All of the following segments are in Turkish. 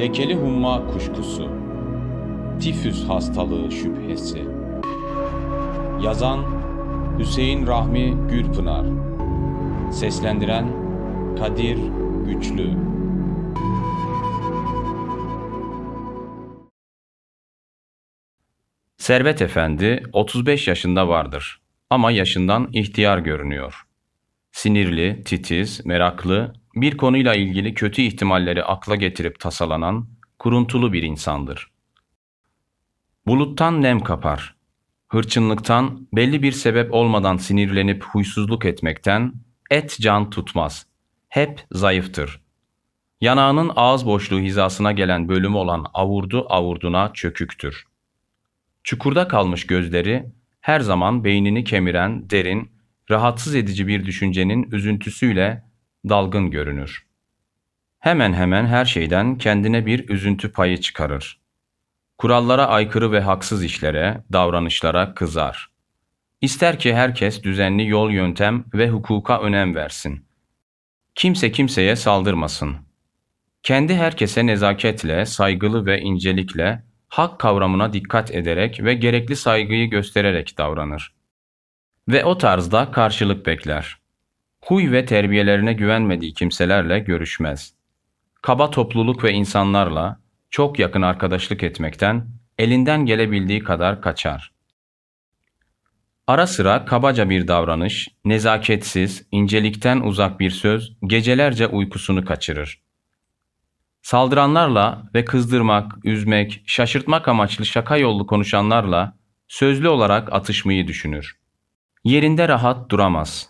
lekeli humma kuşkusu, tifüs hastalığı şüphesi. Yazan Hüseyin Rahmi Gürpınar Seslendiren Kadir Güçlü Servet Efendi 35 yaşında vardır ama yaşından ihtiyar görünüyor. Sinirli, titiz, meraklı bir konuyla ilgili kötü ihtimalleri akla getirip tasalanan, kuruntulu bir insandır. Buluttan nem kapar. Hırçınlıktan, belli bir sebep olmadan sinirlenip huysuzluk etmekten et can tutmaz. Hep zayıftır. Yanağının ağız boşluğu hizasına gelen bölümü olan avurdu avurduna çöküktür. Çukurda kalmış gözleri her zaman beynini kemiren derin, rahatsız edici bir düşüncenin üzüntüsüyle dalgın görünür. Hemen hemen her şeyden kendine bir üzüntü payı çıkarır. Kurallara aykırı ve haksız işlere, davranışlara kızar. İster ki herkes düzenli yol yöntem ve hukuka önem versin. Kimse kimseye saldırmasın. Kendi herkese nezaketle, saygılı ve incelikle, hak kavramına dikkat ederek ve gerekli saygıyı göstererek davranır. Ve o tarzda karşılık bekler.'' Huy ve terbiyelerine güvenmediği kimselerle görüşmez. Kaba topluluk ve insanlarla çok yakın arkadaşlık etmekten elinden gelebildiği kadar kaçar. Ara sıra kabaca bir davranış, nezaketsiz, incelikten uzak bir söz gecelerce uykusunu kaçırır. Saldıranlarla ve kızdırmak, üzmek, şaşırtmak amaçlı şaka yollu konuşanlarla sözlü olarak atışmayı düşünür. Yerinde rahat duramaz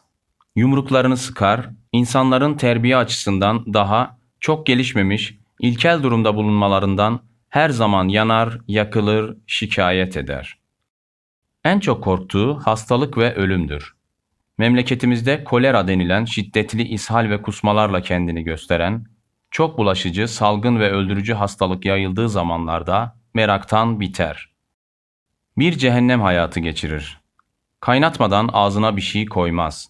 yumruklarını sıkar, insanların terbiye açısından daha çok gelişmemiş, ilkel durumda bulunmalarından her zaman yanar, yakılır, şikayet eder. En çok korktuğu hastalık ve ölümdür. Memleketimizde kolera denilen şiddetli ishal ve kusmalarla kendini gösteren, çok bulaşıcı, salgın ve öldürücü hastalık yayıldığı zamanlarda meraktan biter. Bir cehennem hayatı geçirir. Kaynatmadan ağzına bir şey koymaz.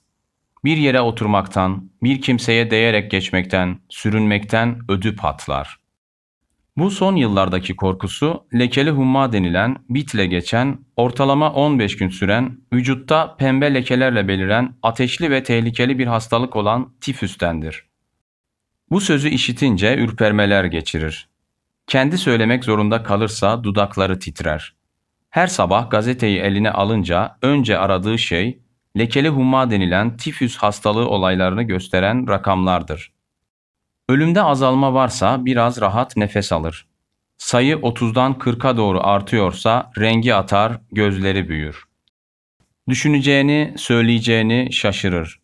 Bir yere oturmaktan, bir kimseye değerek geçmekten, sürünmekten ödü patlar. Bu son yıllardaki korkusu lekeli humma denilen, bitle geçen, ortalama 15 gün süren, vücutta pembe lekelerle beliren ateşli ve tehlikeli bir hastalık olan tifüstendir. Bu sözü işitince ürpermeler geçirir. Kendi söylemek zorunda kalırsa dudakları titrer. Her sabah gazeteyi eline alınca önce aradığı şey lekeli humma denilen tifüs hastalığı olaylarını gösteren rakamlardır. Ölümde azalma varsa biraz rahat nefes alır. Sayı 30'dan 40'a doğru artıyorsa rengi atar, gözleri büyür. Düşüneceğini, söyleyeceğini şaşırır.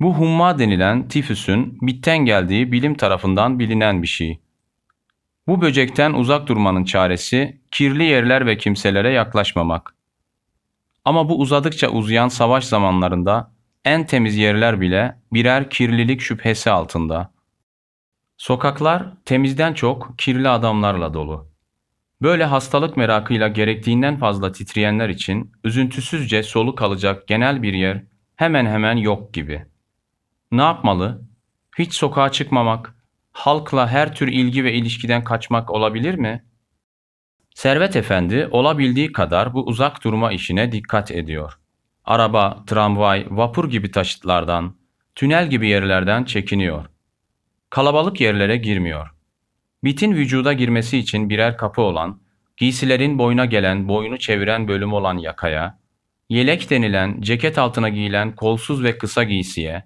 Bu humma denilen tifüsün bitten geldiği bilim tarafından bilinen bir şey. Bu böcekten uzak durmanın çaresi kirli yerler ve kimselere yaklaşmamak. Ama bu uzadıkça uzayan savaş zamanlarında en temiz yerler bile birer kirlilik şüphesi altında. Sokaklar temizden çok kirli adamlarla dolu. Böyle hastalık merakıyla gerektiğinden fazla titreyenler için üzüntüsüzce soluk alacak genel bir yer hemen hemen yok gibi. Ne yapmalı? Hiç sokağa çıkmamak, halkla her tür ilgi ve ilişkiden kaçmak olabilir mi? Servet Efendi olabildiği kadar bu uzak durma işine dikkat ediyor. Araba, tramvay, vapur gibi taşıtlardan, tünel gibi yerlerden çekiniyor. Kalabalık yerlere girmiyor. Bitin vücuda girmesi için birer kapı olan, giysilerin boyuna gelen, boyunu çeviren bölüm olan yakaya, yelek denilen, ceket altına giyilen kolsuz ve kısa giysiye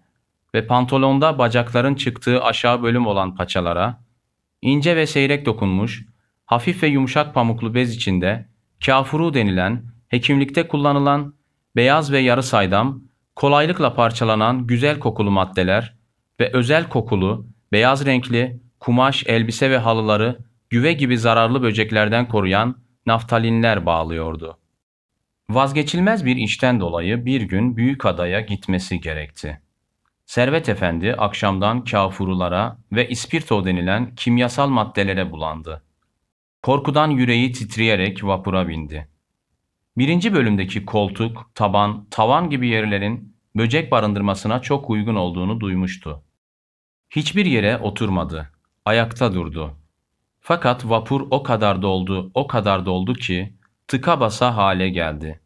ve pantolonda bacakların çıktığı aşağı bölüm olan paçalara, ince ve seyrek dokunmuş, hafif ve yumuşak pamuklu bez içinde kafuru denilen, hekimlikte kullanılan, beyaz ve yarı saydam, kolaylıkla parçalanan güzel kokulu maddeler ve özel kokulu, beyaz renkli, kumaş, elbise ve halıları güve gibi zararlı böceklerden koruyan naftalinler bağlıyordu. Vazgeçilmez bir işten dolayı bir gün büyük adaya gitmesi gerekti. Servet Efendi akşamdan kafurulara ve ispirto denilen kimyasal maddelere bulandı. Korkudan yüreği titreyerek vapura bindi. Birinci bölümdeki koltuk, taban, tavan gibi yerlerin böcek barındırmasına çok uygun olduğunu duymuştu. Hiçbir yere oturmadı. Ayakta durdu. Fakat vapur o kadar doldu, o kadar doldu ki tıka basa hale geldi.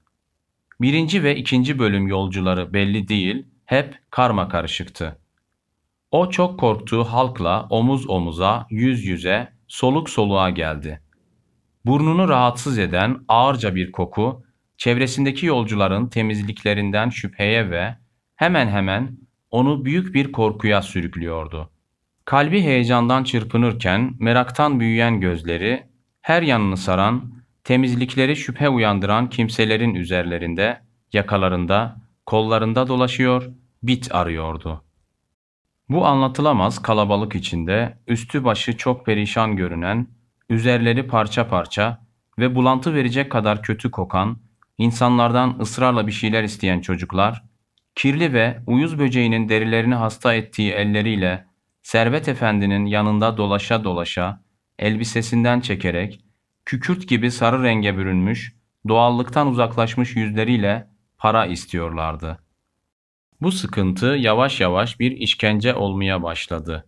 Birinci ve ikinci bölüm yolcuları belli değil, hep karma karışıktı. O çok korktuğu halkla omuz omuza, yüz yüze, soluk soluğa geldi. Burnunu rahatsız eden ağırca bir koku, çevresindeki yolcuların temizliklerinden şüpheye ve hemen hemen onu büyük bir korkuya sürüklüyordu. Kalbi heyecandan çırpınırken meraktan büyüyen gözleri her yanını saran, temizlikleri şüphe uyandıran kimselerin üzerlerinde, yakalarında, kollarında dolaşıyor, bit arıyordu. Bu anlatılamaz kalabalık içinde üstü başı çok perişan görünen üzerleri parça parça ve bulantı verecek kadar kötü kokan, insanlardan ısrarla bir şeyler isteyen çocuklar, kirli ve uyuz böceğinin derilerini hasta ettiği elleriyle Servet Efendi'nin yanında dolaşa dolaşa, elbisesinden çekerek, kükürt gibi sarı renge bürünmüş, doğallıktan uzaklaşmış yüzleriyle para istiyorlardı. Bu sıkıntı yavaş yavaş bir işkence olmaya başladı.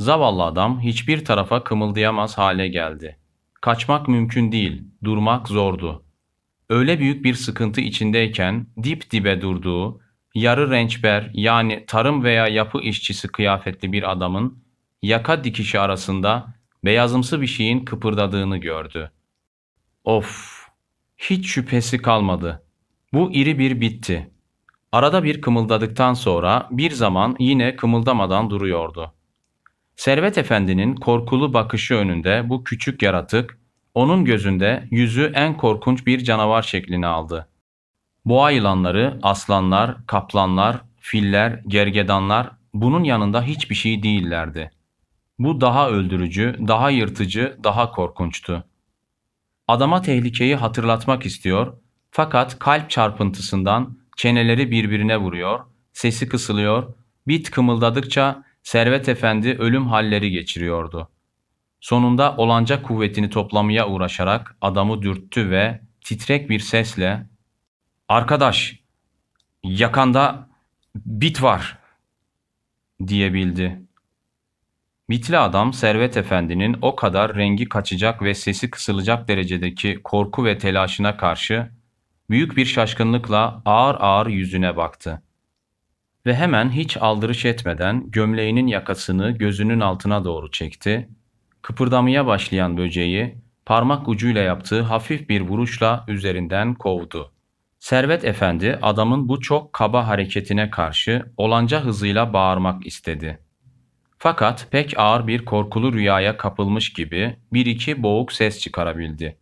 Zavallı adam hiçbir tarafa kımıldayamaz hale geldi. Kaçmak mümkün değil, durmak zordu. Öyle büyük bir sıkıntı içindeyken dip dibe durduğu, yarı rençber yani tarım veya yapı işçisi kıyafetli bir adamın yaka dikişi arasında beyazımsı bir şeyin kıpırdadığını gördü. Of! Hiç şüphesi kalmadı. Bu iri bir bitti. Arada bir kımıldadıktan sonra bir zaman yine kımıldamadan duruyordu.'' Servet Efendi'nin korkulu bakışı önünde bu küçük yaratık, onun gözünde yüzü en korkunç bir canavar şeklini aldı. Boğa yılanları, aslanlar, kaplanlar, filler, gergedanlar bunun yanında hiçbir şey değillerdi. Bu daha öldürücü, daha yırtıcı, daha korkunçtu. Adama tehlikeyi hatırlatmak istiyor fakat kalp çarpıntısından çeneleri birbirine vuruyor, sesi kısılıyor, bit kımıldadıkça Servet Efendi ölüm halleri geçiriyordu. Sonunda olanca kuvvetini toplamaya uğraşarak adamı dürttü ve titrek bir sesle ''Arkadaş, yakanda bit var.'' diyebildi. Bitli adam Servet Efendi'nin o kadar rengi kaçacak ve sesi kısılacak derecedeki korku ve telaşına karşı büyük bir şaşkınlıkla ağır ağır yüzüne baktı.'' ve hemen hiç aldırış etmeden gömleğinin yakasını gözünün altına doğru çekti. Kıpırdamaya başlayan böceği parmak ucuyla yaptığı hafif bir vuruşla üzerinden kovdu. Servet Efendi adamın bu çok kaba hareketine karşı olanca hızıyla bağırmak istedi. Fakat pek ağır bir korkulu rüyaya kapılmış gibi bir iki boğuk ses çıkarabildi.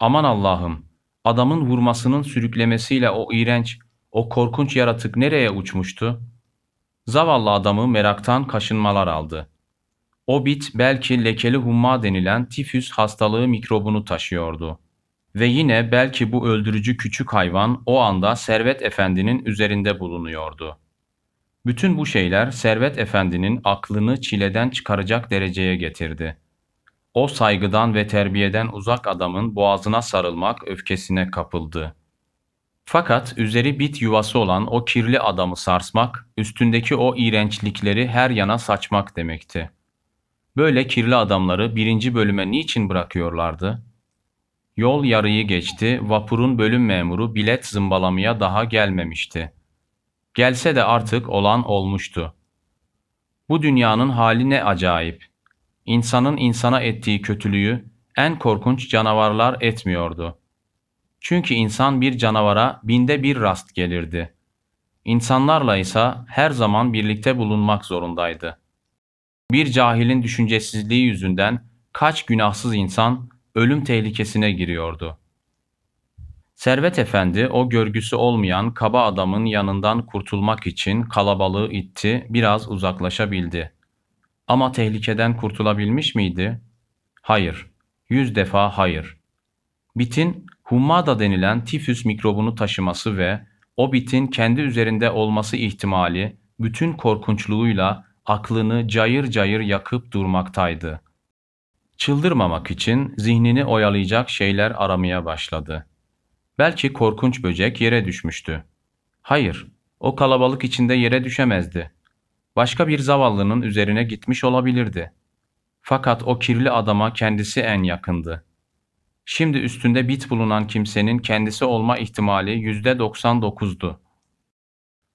Aman Allah'ım, adamın vurmasının sürüklemesiyle o iğrenç o korkunç yaratık nereye uçmuştu? Zavallı adamı meraktan kaşınmalar aldı. O bit belki lekeli humma denilen tifüs hastalığı mikrobunu taşıyordu. Ve yine belki bu öldürücü küçük hayvan o anda Servet Efendi'nin üzerinde bulunuyordu. Bütün bu şeyler Servet Efendi'nin aklını çileden çıkaracak dereceye getirdi. O saygıdan ve terbiyeden uzak adamın boğazına sarılmak öfkesine kapıldı.'' Fakat üzeri bit yuvası olan o kirli adamı sarsmak, üstündeki o iğrençlikleri her yana saçmak demekti. Böyle kirli adamları birinci bölüme niçin bırakıyorlardı? Yol yarıyı geçti, vapurun bölüm memuru bilet zımbalamaya daha gelmemişti. Gelse de artık olan olmuştu. Bu dünyanın hali ne acayip. İnsanın insana ettiği kötülüğü en korkunç canavarlar etmiyordu.'' Çünkü insan bir canavara binde bir rast gelirdi. İnsanlarla ise her zaman birlikte bulunmak zorundaydı. Bir cahilin düşüncesizliği yüzünden kaç günahsız insan ölüm tehlikesine giriyordu. Servet Efendi o görgüsü olmayan kaba adamın yanından kurtulmak için kalabalığı itti, biraz uzaklaşabildi. Ama tehlikeden kurtulabilmiş miydi? Hayır. Yüz defa hayır. Bitin Hummada denilen tifüs mikrobunu taşıması ve Obit'in kendi üzerinde olması ihtimali bütün korkunçluğuyla aklını cayır cayır yakıp durmaktaydı. Çıldırmamak için zihnini oyalayacak şeyler aramaya başladı. Belki korkunç böcek yere düşmüştü. Hayır, o kalabalık içinde yere düşemezdi. Başka bir zavallının üzerine gitmiş olabilirdi. Fakat o kirli adama kendisi en yakındı. Şimdi üstünde bit bulunan kimsenin kendisi olma ihtimali %99'du.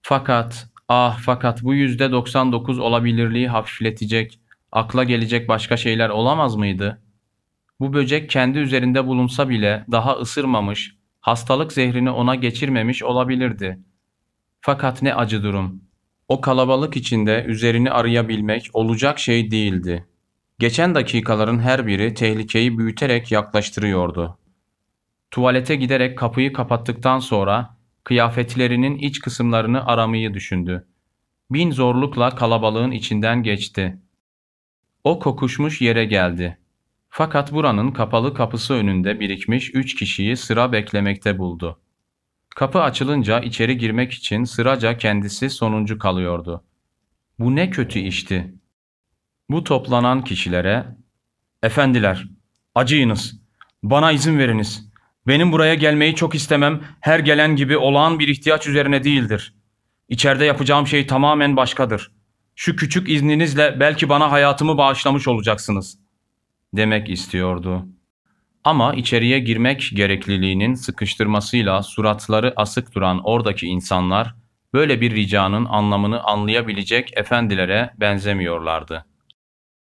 Fakat, ah fakat bu %99 olabilirliği hafifletecek, akla gelecek başka şeyler olamaz mıydı? Bu böcek kendi üzerinde bulunsa bile daha ısırmamış, hastalık zehrini ona geçirmemiş olabilirdi. Fakat ne acı durum. O kalabalık içinde üzerini arayabilmek olacak şey değildi.'' Geçen dakikaların her biri tehlikeyi büyüterek yaklaştırıyordu. Tuvalete giderek kapıyı kapattıktan sonra kıyafetlerinin iç kısımlarını aramayı düşündü. Bin zorlukla kalabalığın içinden geçti. O kokuşmuş yere geldi. Fakat buranın kapalı kapısı önünde birikmiş üç kişiyi sıra beklemekte buldu. Kapı açılınca içeri girmek için sıraca kendisi sonuncu kalıyordu. Bu ne kötü işti. Bu toplanan kişilere, ''Efendiler, acıyınız, bana izin veriniz. Benim buraya gelmeyi çok istemem, her gelen gibi olağan bir ihtiyaç üzerine değildir. İçeride yapacağım şey tamamen başkadır. Şu küçük izninizle belki bana hayatımı bağışlamış olacaksınız.'' demek istiyordu. Ama içeriye girmek gerekliliğinin sıkıştırmasıyla suratları asık duran oradaki insanlar, böyle bir ricanın anlamını anlayabilecek efendilere benzemiyorlardı.''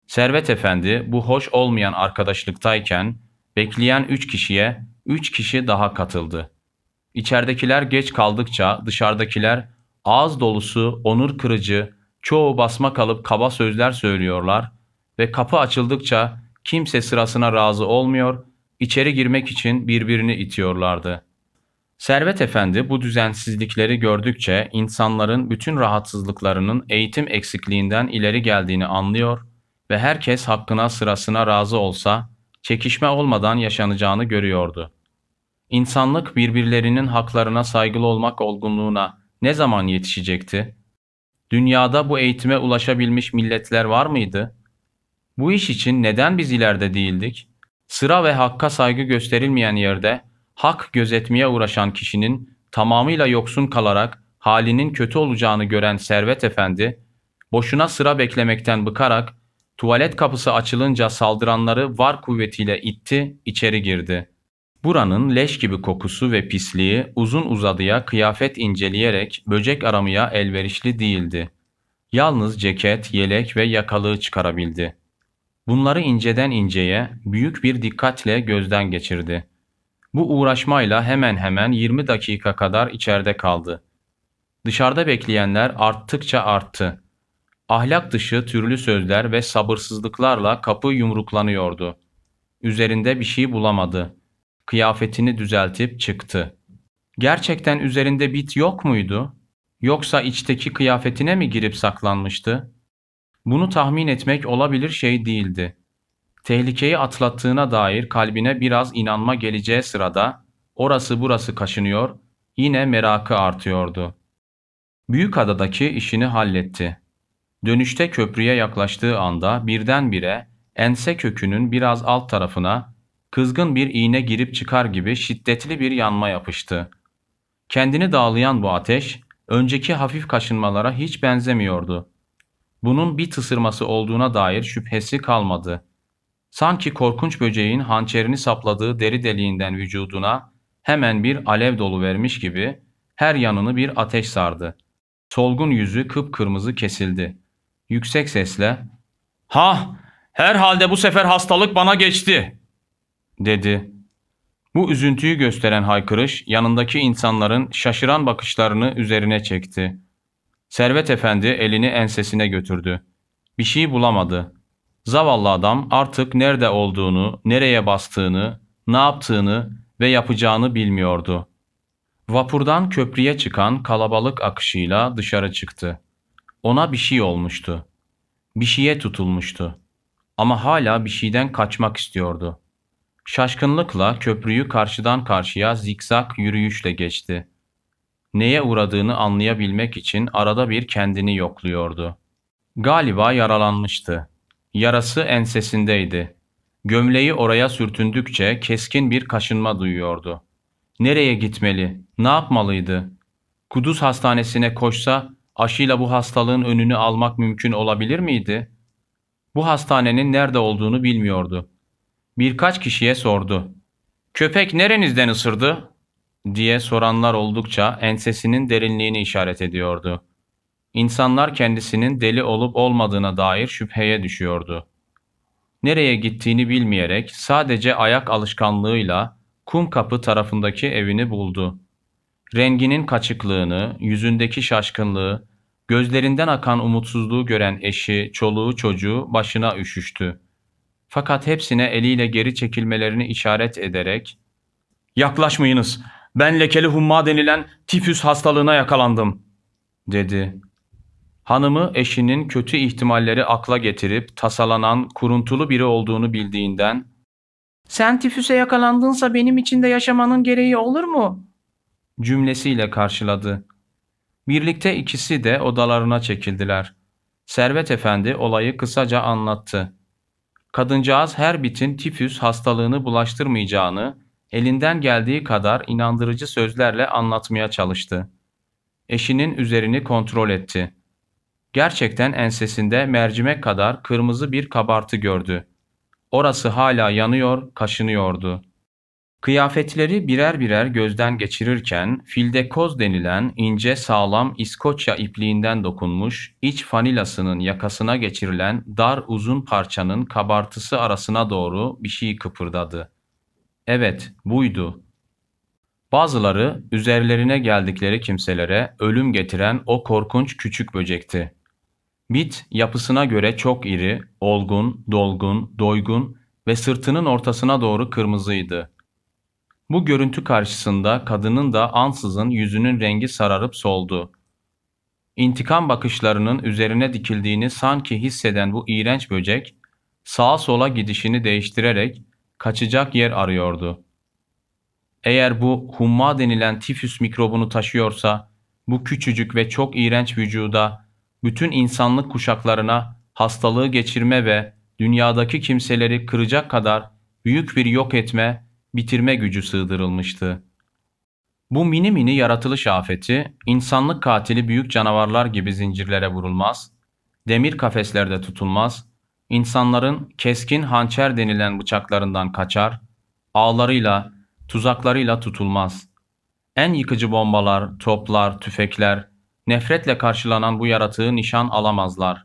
Servet Efendi bu hoş olmayan arkadaşlıktayken bekleyen üç kişiye üç kişi daha katıldı. İçeridekiler geç kaldıkça dışarıdakiler ağız dolusu, onur kırıcı, çoğu basma kalıp kaba sözler söylüyorlar ve kapı açıldıkça kimse sırasına razı olmuyor, içeri girmek için birbirini itiyorlardı. Servet Efendi bu düzensizlikleri gördükçe insanların bütün rahatsızlıklarının eğitim eksikliğinden ileri geldiğini anlıyor ve herkes hakkına sırasına razı olsa çekişme olmadan yaşanacağını görüyordu. İnsanlık birbirlerinin haklarına saygılı olmak olgunluğuna ne zaman yetişecekti? Dünyada bu eğitime ulaşabilmiş milletler var mıydı? Bu iş için neden biz ileride değildik? Sıra ve hakka saygı gösterilmeyen yerde hak gözetmeye uğraşan kişinin tamamıyla yoksun kalarak halinin kötü olacağını gören Servet Efendi, boşuna sıra beklemekten bıkarak Tuvalet kapısı açılınca saldıranları var kuvvetiyle itti, içeri girdi. Buranın leş gibi kokusu ve pisliği uzun uzadıya kıyafet inceleyerek böcek aramaya elverişli değildi. Yalnız ceket, yelek ve yakalığı çıkarabildi. Bunları inceden inceye büyük bir dikkatle gözden geçirdi. Bu uğraşmayla hemen hemen 20 dakika kadar içeride kaldı. Dışarıda bekleyenler arttıkça arttı. Ahlak dışı türlü sözler ve sabırsızlıklarla kapı yumruklanıyordu. Üzerinde bir şey bulamadı. Kıyafetini düzeltip çıktı. Gerçekten üzerinde bit yok muydu? Yoksa içteki kıyafetine mi girip saklanmıştı? Bunu tahmin etmek olabilir şey değildi. Tehlikeyi atlattığına dair kalbine biraz inanma geleceği sırada orası burası kaşınıyor, yine merakı artıyordu. Büyük adadaki işini halletti. Dönüşte köprüye yaklaştığı anda birdenbire ense kökünün biraz alt tarafına kızgın bir iğne girip çıkar gibi şiddetli bir yanma yapıştı. Kendini dağlayan bu ateş önceki hafif kaşınmalara hiç benzemiyordu. Bunun bir tısırması olduğuna dair şüphesi kalmadı. Sanki korkunç böceğin hançerini sapladığı deri deliğinden vücuduna hemen bir alev dolu vermiş gibi her yanını bir ateş sardı. Solgun yüzü kıpkırmızı kesildi. Yüksek sesle ''Ha, herhalde bu sefer hastalık bana geçti.'' dedi. Bu üzüntüyü gösteren haykırış yanındaki insanların şaşıran bakışlarını üzerine çekti. Servet Efendi elini ensesine götürdü. Bir şey bulamadı. Zavallı adam artık nerede olduğunu, nereye bastığını, ne yaptığını ve yapacağını bilmiyordu. Vapurdan köprüye çıkan kalabalık akışıyla dışarı çıktı. Ona bir şey olmuştu. Bir şeye tutulmuştu. Ama hala bir şeyden kaçmak istiyordu. Şaşkınlıkla köprüyü karşıdan karşıya zikzak yürüyüşle geçti. Neye uğradığını anlayabilmek için arada bir kendini yokluyordu. Galiba yaralanmıştı. Yarası ensesindeydi. Gömleği oraya sürtündükçe keskin bir kaşınma duyuyordu. Nereye gitmeli? Ne yapmalıydı? Kuduz hastanesine koşsa Aşıyla bu hastalığın önünü almak mümkün olabilir miydi? Bu hastanenin nerede olduğunu bilmiyordu. Birkaç kişiye sordu. Köpek nerenizden ısırdı? diye soranlar oldukça ensesinin derinliğini işaret ediyordu. İnsanlar kendisinin deli olup olmadığına dair şüpheye düşüyordu. Nereye gittiğini bilmeyerek sadece ayak alışkanlığıyla kum kapı tarafındaki evini buldu. Renginin kaçıklığını, yüzündeki şaşkınlığı, Gözlerinden akan umutsuzluğu gören eşi, çoluğu, çocuğu başına üşüştü. Fakat hepsine eliyle geri çekilmelerini işaret ederek ''Yaklaşmayınız, ben lekeli humma denilen tifüs hastalığına yakalandım.'' dedi. Hanımı eşinin kötü ihtimalleri akla getirip tasalanan, kuruntulu biri olduğunu bildiğinden ''Sen tifüse yakalandınsa benim için de yaşamanın gereği olur mu?'' cümlesiyle karşıladı.'' Birlikte ikisi de odalarına çekildiler. Servet Efendi olayı kısaca anlattı. Kadıncağız bitin tifüs hastalığını bulaştırmayacağını elinden geldiği kadar inandırıcı sözlerle anlatmaya çalıştı. Eşinin üzerini kontrol etti. Gerçekten ensesinde mercimek kadar kırmızı bir kabartı gördü. Orası hala yanıyor, kaşınıyordu.'' Kıyafetleri birer birer gözden geçirirken fildekoz denilen ince sağlam İskoçya ipliğinden dokunmuş iç fanilasının yakasına geçirilen dar uzun parçanın kabartısı arasına doğru bir şey kıpırdadı. Evet, buydu. Bazıları üzerlerine geldikleri kimselere ölüm getiren o korkunç küçük böcekti. Bit yapısına göre çok iri, olgun, dolgun, doygun ve sırtının ortasına doğru kırmızıydı. Bu görüntü karşısında kadının da ansızın yüzünün rengi sararıp soldu. İntikam bakışlarının üzerine dikildiğini sanki hisseden bu iğrenç böcek, sağa sola gidişini değiştirerek kaçacak yer arıyordu. Eğer bu humma denilen tifüs mikrobunu taşıyorsa, bu küçücük ve çok iğrenç vücuda, bütün insanlık kuşaklarına hastalığı geçirme ve dünyadaki kimseleri kıracak kadar büyük bir yok etme bitirme gücü sığdırılmıştı. Bu mini mini yaratılış afeti, insanlık katili büyük canavarlar gibi zincirlere vurulmaz, demir kafeslerde tutulmaz, insanların keskin hançer denilen bıçaklarından kaçar, ağlarıyla, tuzaklarıyla tutulmaz. En yıkıcı bombalar, toplar, tüfekler, nefretle karşılanan bu yaratığı nişan alamazlar.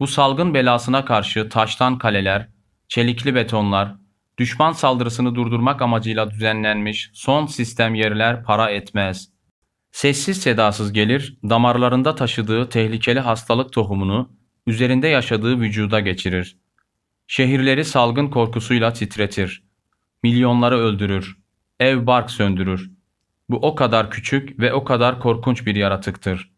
Bu salgın belasına karşı taştan kaleler, çelikli betonlar, Düşman saldırısını durdurmak amacıyla düzenlenmiş son sistem yerler para etmez. Sessiz sedasız gelir, damarlarında taşıdığı tehlikeli hastalık tohumunu üzerinde yaşadığı vücuda geçirir. Şehirleri salgın korkusuyla titretir. Milyonları öldürür. Ev bark söndürür. Bu o kadar küçük ve o kadar korkunç bir yaratıktır.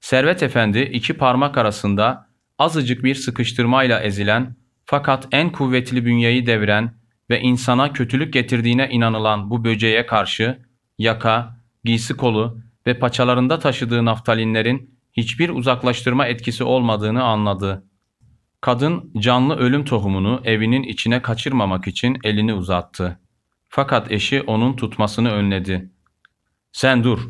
Servet Efendi iki parmak arasında azıcık bir sıkıştırmayla ezilen fakat en kuvvetli bünyeyi deviren ve insana kötülük getirdiğine inanılan bu böceğe karşı yaka, giysi kolu ve paçalarında taşıdığı naftalinlerin hiçbir uzaklaştırma etkisi olmadığını anladı. Kadın canlı ölüm tohumunu evinin içine kaçırmamak için elini uzattı. Fakat eşi onun tutmasını önledi. ''Sen dur.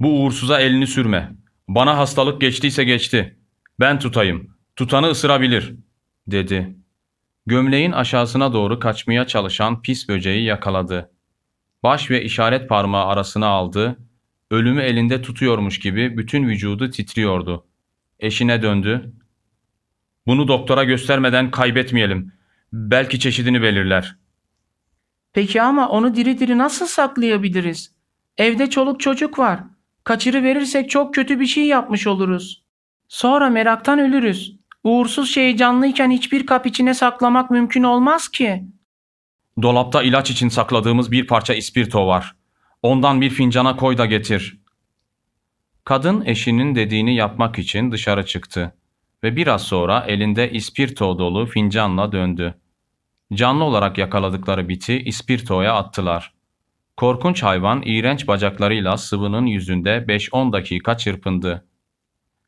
Bu uğursuza elini sürme. Bana hastalık geçtiyse geçti. Ben tutayım. Tutanı ısırabilir.'' dedi. Gömleğin aşağısına doğru kaçmaya çalışan pis böceği yakaladı. Baş ve işaret parmağı arasına aldı. Ölümü elinde tutuyormuş gibi bütün vücudu titriyordu. Eşine döndü. Bunu doktora göstermeden kaybetmeyelim. Belki çeşidini belirler. Peki ama onu diri diri nasıl saklayabiliriz? Evde çoluk çocuk var. Kaçırı verirsek çok kötü bir şey yapmış oluruz. Sonra meraktan ölürüz. Uğursuz şey canlıyken hiçbir kap içine saklamak mümkün olmaz ki. Dolapta ilaç için sakladığımız bir parça ispirto var. Ondan bir fincana koy da getir. Kadın eşinin dediğini yapmak için dışarı çıktı ve biraz sonra elinde ispirto dolu fincanla döndü. Canlı olarak yakaladıkları biti ispirtoya attılar. Korkunç hayvan iğrenç bacaklarıyla sıvının yüzünde 5-10 dakika çırpındı.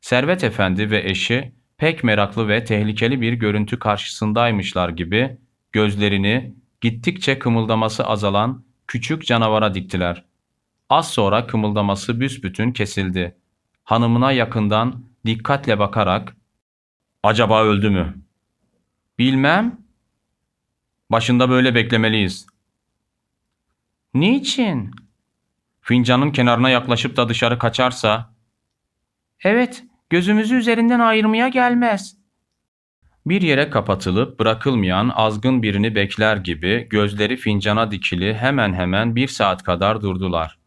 Servet Efendi ve eşi pek meraklı ve tehlikeli bir görüntü karşısındaymışlar gibi gözlerini gittikçe kımıldaması azalan küçük canavara diktiler. Az sonra kımıldaması büsbütün kesildi. Hanımına yakından dikkatle bakarak ''Acaba öldü mü?'' ''Bilmem. Başında böyle beklemeliyiz.'' ''Niçin?'' Fincanın kenarına yaklaşıp da dışarı kaçarsa ''Evet, Gözümüzü üzerinden ayırmaya gelmez. Bir yere kapatılıp bırakılmayan azgın birini bekler gibi gözleri fincana dikili hemen hemen bir saat kadar durdular.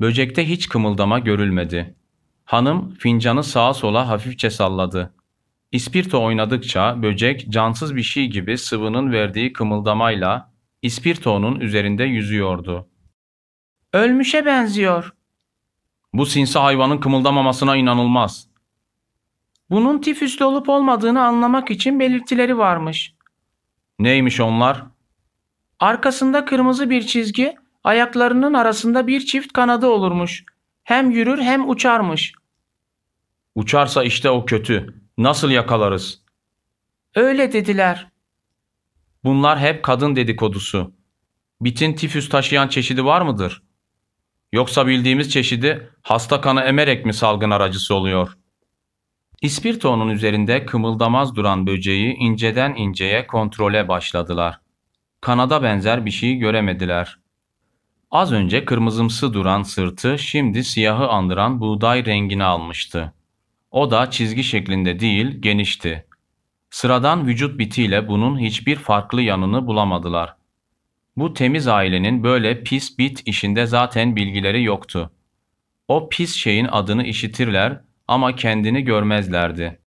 Böcekte hiç kımıldama görülmedi. Hanım fincanı sağa sola hafifçe salladı. İspirto oynadıkça böcek cansız bir şey gibi sıvının verdiği kımıldamayla ispirtonun üzerinde yüzüyordu. Ölmüşe benziyor. Bu sinsi hayvanın kımıldamamasına inanılmaz. Bunun tifüsle olup olmadığını anlamak için belirtileri varmış. Neymiş onlar? Arkasında kırmızı bir çizgi, ayaklarının arasında bir çift kanadı olurmuş. Hem yürür hem uçarmış. Uçarsa işte o kötü. Nasıl yakalarız? Öyle dediler. Bunlar hep kadın dedikodusu. Bitin tifüs taşıyan çeşidi var mıdır? Yoksa bildiğimiz çeşidi hasta kanı emerek mi salgın aracısı oluyor?'' İspirto'nun üzerinde kımıldamaz duran böceği inceden inceye kontrole başladılar. Kanada benzer bir şey göremediler. Az önce kırmızımsı duran sırtı şimdi siyahı andıran buğday rengini almıştı. O da çizgi şeklinde değil, genişti. Sıradan vücut bitiyle bunun hiçbir farklı yanını bulamadılar. Bu temiz ailenin böyle pis bit işinde zaten bilgileri yoktu. O pis şeyin adını işitirler, ama kendini görmezlerdi.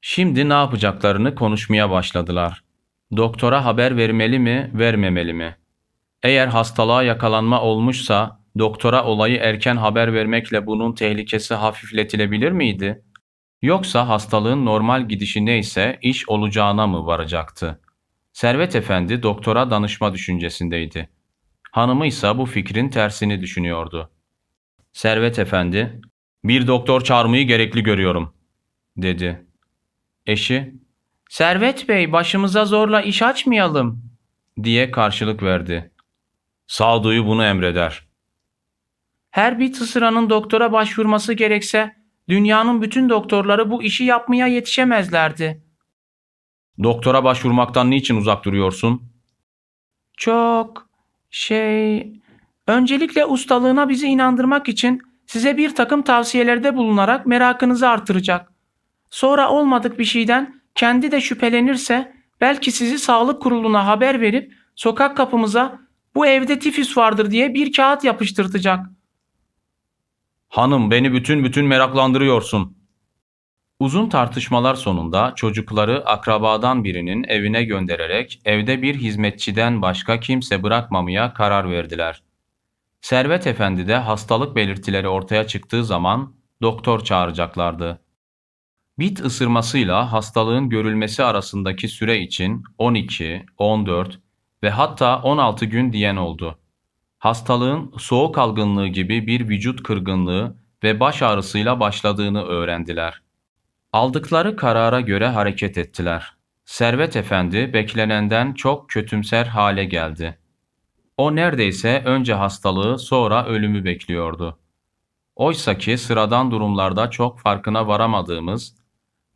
Şimdi ne yapacaklarını konuşmaya başladılar. Doktora haber vermeli mi, vermemeli mi? Eğer hastalığa yakalanma olmuşsa doktora olayı erken haber vermekle bunun tehlikesi hafifletilebilir miydi? Yoksa hastalığın normal gidişi neyse iş olacağına mı varacaktı? Servet Efendi doktora danışma düşüncesindeydi. Hanımı ise bu fikrin tersini düşünüyordu. Servet Efendi, bir doktor çağırmayı gerekli görüyorum, dedi. Eşi, Servet Bey başımıza zorla iş açmayalım, diye karşılık verdi. Sağduyu bunu emreder. Her bir tısıranın doktora başvurması gerekse dünyanın bütün doktorları bu işi yapmaya yetişemezlerdi. Doktora başvurmaktan niçin uzak duruyorsun? Çok şey... Öncelikle ustalığına bizi inandırmak için Size bir takım tavsiyelerde bulunarak merakınızı artıracak. Sonra olmadık bir şeyden kendi de şüphelenirse belki sizi sağlık kuruluna haber verip sokak kapımıza bu evde tifüs vardır diye bir kağıt yapıştırtacak. Hanım beni bütün bütün meraklandırıyorsun. Uzun tartışmalar sonunda çocukları akrabadan birinin evine göndererek evde bir hizmetçiden başka kimse bırakmamaya karar verdiler. Servet Efendi'de hastalık belirtileri ortaya çıktığı zaman doktor çağıracaklardı. Bit ısırmasıyla hastalığın görülmesi arasındaki süre için 12, 14 ve hatta 16 gün diyen oldu. Hastalığın soğuk algınlığı gibi bir vücut kırgınlığı ve baş ağrısıyla başladığını öğrendiler. Aldıkları karara göre hareket ettiler. Servet Efendi beklenenden çok kötümser hale geldi. O neredeyse önce hastalığı sonra ölümü bekliyordu. Oysa ki sıradan durumlarda çok farkına varamadığımız,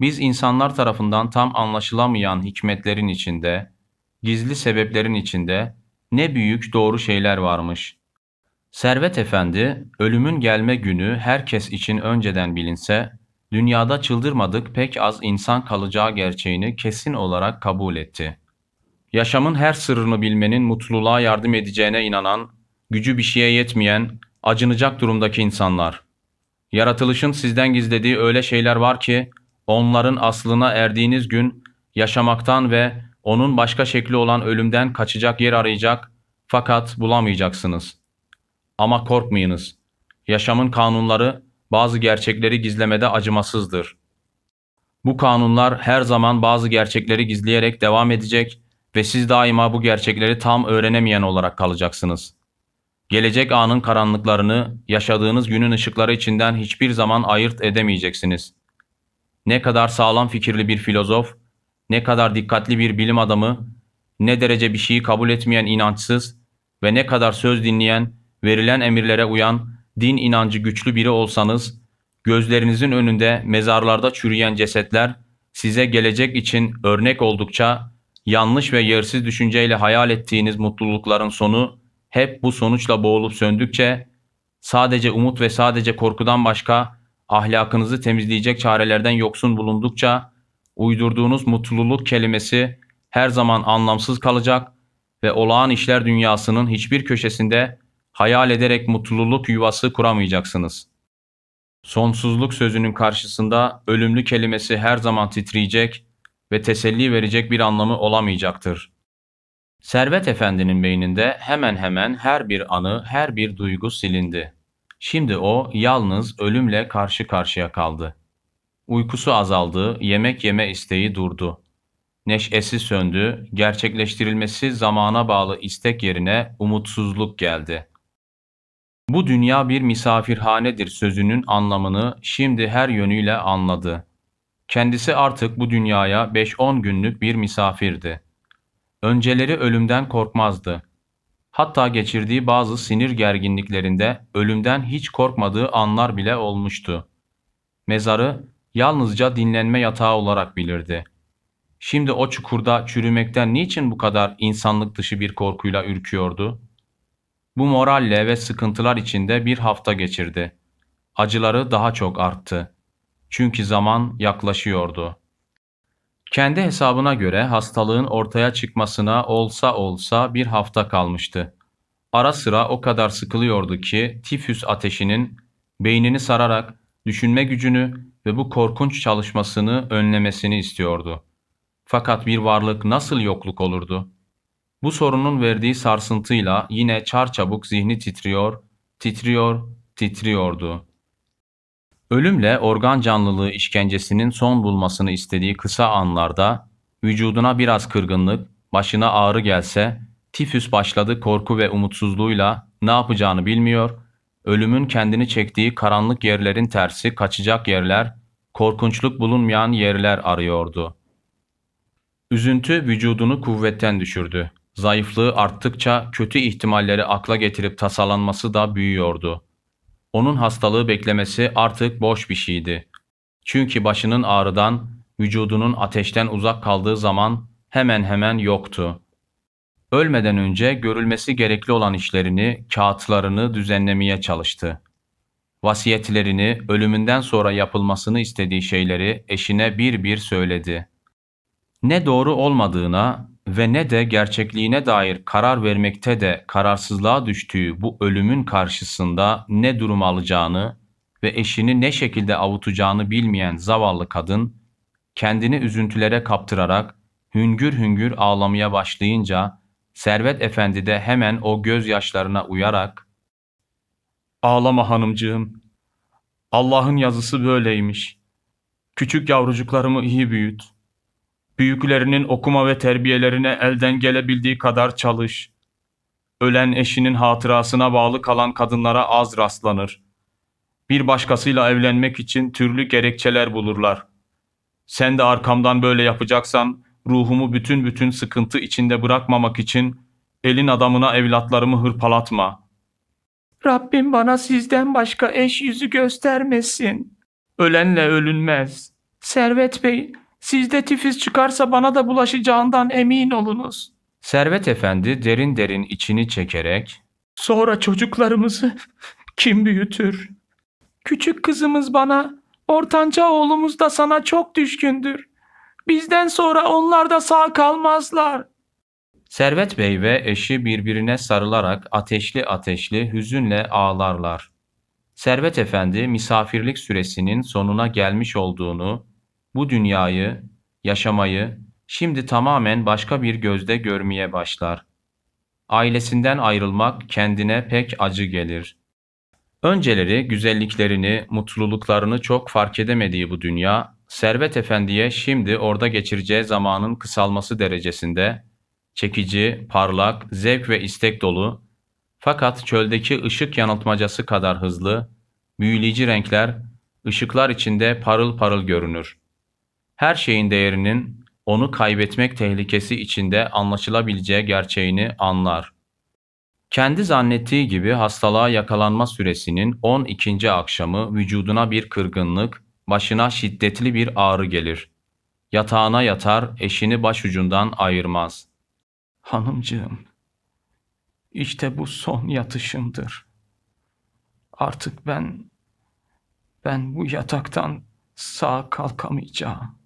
biz insanlar tarafından tam anlaşılamayan hikmetlerin içinde, gizli sebeplerin içinde ne büyük doğru şeyler varmış. Servet Efendi, ölümün gelme günü herkes için önceden bilinse, dünyada çıldırmadık pek az insan kalacağı gerçeğini kesin olarak kabul etti.'' yaşamın her sırrını bilmenin mutluluğa yardım edeceğine inanan, gücü bir şeye yetmeyen, acınacak durumdaki insanlar. Yaratılışın sizden gizlediği öyle şeyler var ki, onların aslına erdiğiniz gün yaşamaktan ve onun başka şekli olan ölümden kaçacak yer arayacak fakat bulamayacaksınız. Ama korkmayınız. Yaşamın kanunları bazı gerçekleri gizlemede acımasızdır. Bu kanunlar her zaman bazı gerçekleri gizleyerek devam edecek ve siz daima bu gerçekleri tam öğrenemeyen olarak kalacaksınız. Gelecek anın karanlıklarını yaşadığınız günün ışıkları içinden hiçbir zaman ayırt edemeyeceksiniz. Ne kadar sağlam fikirli bir filozof, ne kadar dikkatli bir bilim adamı, ne derece bir şeyi kabul etmeyen inançsız ve ne kadar söz dinleyen, verilen emirlere uyan, din inancı güçlü biri olsanız, gözlerinizin önünde mezarlarda çürüyen cesetler size gelecek için örnek oldukça Yanlış ve yersiz düşünceyle hayal ettiğiniz mutlulukların sonu hep bu sonuçla boğulup söndükçe sadece umut ve sadece korkudan başka ahlakınızı temizleyecek çarelerden yoksun bulundukça uydurduğunuz mutluluk kelimesi her zaman anlamsız kalacak ve olağan işler dünyasının hiçbir köşesinde hayal ederek mutluluk yuvası kuramayacaksınız. Sonsuzluk sözünün karşısında ölümlü kelimesi her zaman titreyecek ve teselli verecek bir anlamı olamayacaktır. Servet Efendi'nin beyninde hemen hemen her bir anı, her bir duygu silindi. Şimdi o yalnız ölümle karşı karşıya kaldı. Uykusu azaldı, yemek yeme isteği durdu. Neşesi söndü, gerçekleştirilmesi zamana bağlı istek yerine umutsuzluk geldi. Bu dünya bir misafirhanedir sözünün anlamını şimdi her yönüyle anladı. Kendisi artık bu dünyaya 5-10 günlük bir misafirdi. Önceleri ölümden korkmazdı. Hatta geçirdiği bazı sinir gerginliklerinde ölümden hiç korkmadığı anlar bile olmuştu. Mezarı yalnızca dinlenme yatağı olarak bilirdi. Şimdi o çukurda çürümekten niçin bu kadar insanlık dışı bir korkuyla ürküyordu? Bu moralle ve sıkıntılar içinde bir hafta geçirdi. Acıları daha çok arttı. Çünkü zaman yaklaşıyordu. Kendi hesabına göre hastalığın ortaya çıkmasına olsa olsa bir hafta kalmıştı. Ara sıra o kadar sıkılıyordu ki tifüs ateşinin beynini sararak düşünme gücünü ve bu korkunç çalışmasını önlemesini istiyordu. Fakat bir varlık nasıl yokluk olurdu? Bu sorunun verdiği sarsıntıyla yine çarçabuk zihni titriyor, titriyor, titriyordu. Ölümle organ canlılığı işkencesinin son bulmasını istediği kısa anlarda vücuduna biraz kırgınlık, başına ağrı gelse tifüs başladı korku ve umutsuzluğuyla ne yapacağını bilmiyor, ölümün kendini çektiği karanlık yerlerin tersi kaçacak yerler, korkunçluk bulunmayan yerler arıyordu. Üzüntü vücudunu kuvvetten düşürdü. Zayıflığı arttıkça kötü ihtimalleri akla getirip tasalanması da büyüyordu.'' Onun hastalığı beklemesi artık boş bir şeydi. Çünkü başının ağrıdan, vücudunun ateşten uzak kaldığı zaman hemen hemen yoktu. Ölmeden önce görülmesi gerekli olan işlerini, kağıtlarını düzenlemeye çalıştı. Vasiyetlerini, ölümünden sonra yapılmasını istediği şeyleri eşine bir bir söyledi. Ne doğru olmadığına, ve ne de gerçekliğine dair karar vermekte de kararsızlığa düştüğü bu ölümün karşısında ne durum alacağını ve eşini ne şekilde avutacağını bilmeyen zavallı kadın kendini üzüntülere kaptırarak hüngür hüngür ağlamaya başlayınca Servet Efendi de hemen o gözyaşlarına uyarak ''Ağlama hanımcığım, Allah'ın yazısı böyleymiş. Küçük yavrucuklarımı iyi büyüt.'' Büyüklerinin okuma ve terbiyelerine elden gelebildiği kadar çalış. Ölen eşinin hatırasına bağlı kalan kadınlara az rastlanır. Bir başkasıyla evlenmek için türlü gerekçeler bulurlar. Sen de arkamdan böyle yapacaksan ruhumu bütün bütün sıkıntı içinde bırakmamak için elin adamına evlatlarımı hırpalatma. Rabbim bana sizden başka eş yüzü göstermesin. Ölenle ölünmez. Servet Bey, Sizde tifüs çıkarsa bana da bulaşacağından emin olunuz. Servet Efendi derin derin içini çekerek Sonra çocuklarımızı kim büyütür? Küçük kızımız bana, ortanca oğlumuz da sana çok düşkündür. Bizden sonra onlar da sağ kalmazlar. Servet Bey ve eşi birbirine sarılarak ateşli ateşli hüzünle ağlarlar. Servet Efendi misafirlik süresinin sonuna gelmiş olduğunu bu dünyayı, yaşamayı şimdi tamamen başka bir gözde görmeye başlar. Ailesinden ayrılmak kendine pek acı gelir. Önceleri güzelliklerini, mutluluklarını çok fark edemediği bu dünya, Servet Efendi'ye şimdi orada geçireceği zamanın kısalması derecesinde çekici, parlak, zevk ve istek dolu, fakat çöldeki ışık yanıltmacası kadar hızlı, büyüleyici renkler, ışıklar içinde parıl parıl görünür her şeyin değerinin onu kaybetmek tehlikesi içinde anlaşılabileceği gerçeğini anlar. Kendi zannettiği gibi hastalığa yakalanma süresinin 12. akşamı vücuduna bir kırgınlık, başına şiddetli bir ağrı gelir. Yatağına yatar, eşini başucundan ayırmaz. Hanımcığım, işte bu son yatışımdır. Artık ben, ben bu yataktan sağ kalkamayacağım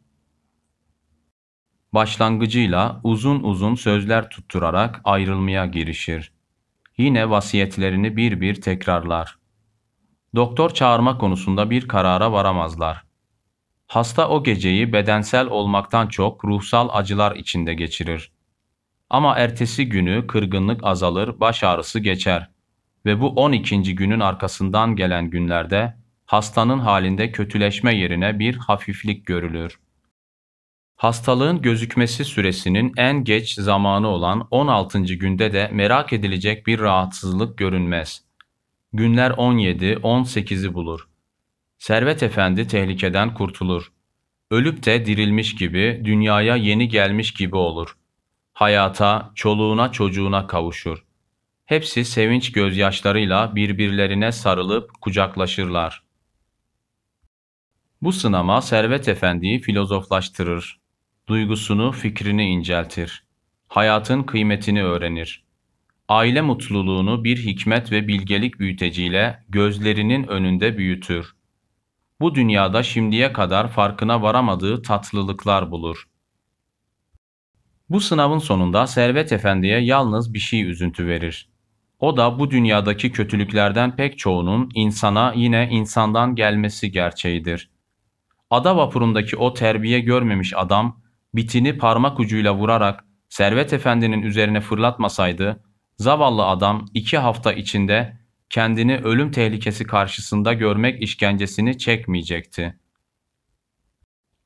başlangıcıyla uzun uzun sözler tutturarak ayrılmaya girişir. Yine vasiyetlerini bir bir tekrarlar. Doktor çağırma konusunda bir karara varamazlar. Hasta o geceyi bedensel olmaktan çok ruhsal acılar içinde geçirir. Ama ertesi günü kırgınlık azalır, baş ağrısı geçer ve bu 12. günün arkasından gelen günlerde hastanın halinde kötüleşme yerine bir hafiflik görülür. Hastalığın gözükmesi süresinin en geç zamanı olan 16. günde de merak edilecek bir rahatsızlık görünmez. Günler 17-18'i bulur. Servet Efendi tehlikeden kurtulur. Ölüp de dirilmiş gibi, dünyaya yeni gelmiş gibi olur. Hayata, çoluğuna, çocuğuna kavuşur. Hepsi sevinç gözyaşlarıyla birbirlerine sarılıp kucaklaşırlar. Bu sınama Servet Efendi'yi filozoflaştırır duygusunu, fikrini inceltir. Hayatın kıymetini öğrenir. Aile mutluluğunu bir hikmet ve bilgelik büyüteciyle gözlerinin önünde büyütür. Bu dünyada şimdiye kadar farkına varamadığı tatlılıklar bulur. Bu sınavın sonunda Servet Efendi'ye yalnız bir şey üzüntü verir. O da bu dünyadaki kötülüklerden pek çoğunun insana yine insandan gelmesi gerçeğidir. Ada vapurundaki o terbiye görmemiş adam bitini parmak ucuyla vurarak Servet Efendi'nin üzerine fırlatmasaydı, zavallı adam iki hafta içinde kendini ölüm tehlikesi karşısında görmek işkencesini çekmeyecekti.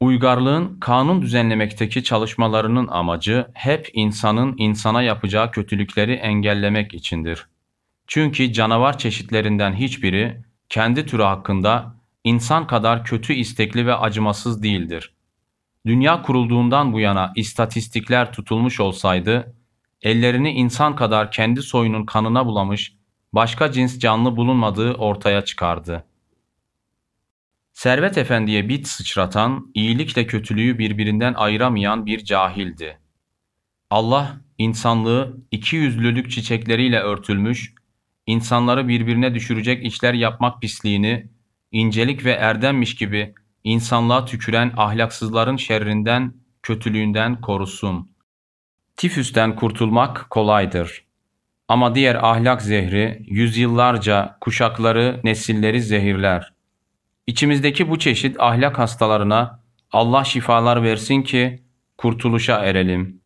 Uygarlığın kanun düzenlemekteki çalışmalarının amacı hep insanın insana yapacağı kötülükleri engellemek içindir. Çünkü canavar çeşitlerinden hiçbiri kendi türü hakkında insan kadar kötü istekli ve acımasız değildir. Dünya kurulduğundan bu yana istatistikler tutulmuş olsaydı, ellerini insan kadar kendi soyunun kanına bulamış başka cins canlı bulunmadığı ortaya çıkardı. Servet Efendi'ye bit sıçratan, iyilikle kötülüğü birbirinden ayıramayan bir cahildi. Allah insanlığı iki yüzlülük çiçekleriyle örtülmüş, insanları birbirine düşürecek işler yapmak pisliğini, incelik ve erdemmiş gibi insanlığa tüküren ahlaksızların şerrinden, kötülüğünden korusun. Tifüsten kurtulmak kolaydır. Ama diğer ahlak zehri yüzyıllarca kuşakları, nesilleri zehirler. İçimizdeki bu çeşit ahlak hastalarına Allah şifalar versin ki kurtuluşa erelim.''